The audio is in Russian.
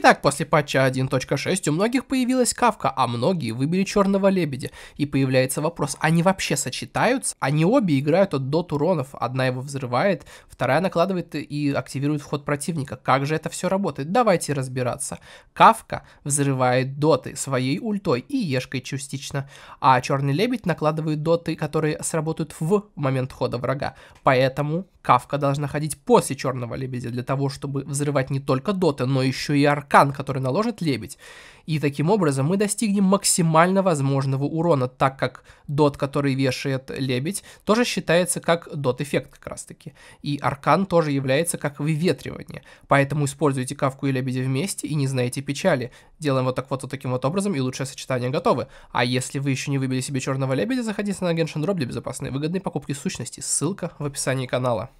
Итак, после патча 1.6 у многих появилась кавка, а многие выбили черного лебедя. И появляется вопрос, они вообще сочетаются? Они обе играют от дот уронов. Одна его взрывает, вторая накладывает и активирует вход противника. Как же это все работает? Давайте разбираться. Кавка взрывает доты своей ультой и ешкой частично, а черный лебедь накладывает доты, которые сработают в момент хода врага. Поэтому кавка должна ходить после черного лебедя для того, чтобы взрывать не только доты, но еще и арк аркан, который наложит лебедь. И таким образом мы достигнем максимально возможного урона, так как дот, который вешает лебедь, тоже считается как дот-эффект как раз-таки. И аркан тоже является как выветривание. Поэтому используйте кавку и лебедя вместе и не знаете печали. Делаем вот так вот, вот таким вот образом, и лучшее сочетание готовы. А если вы еще не выбили себе черного лебедя, заходите на Genshin Drop для безопасной и выгодной покупки сущности. Ссылка в описании канала.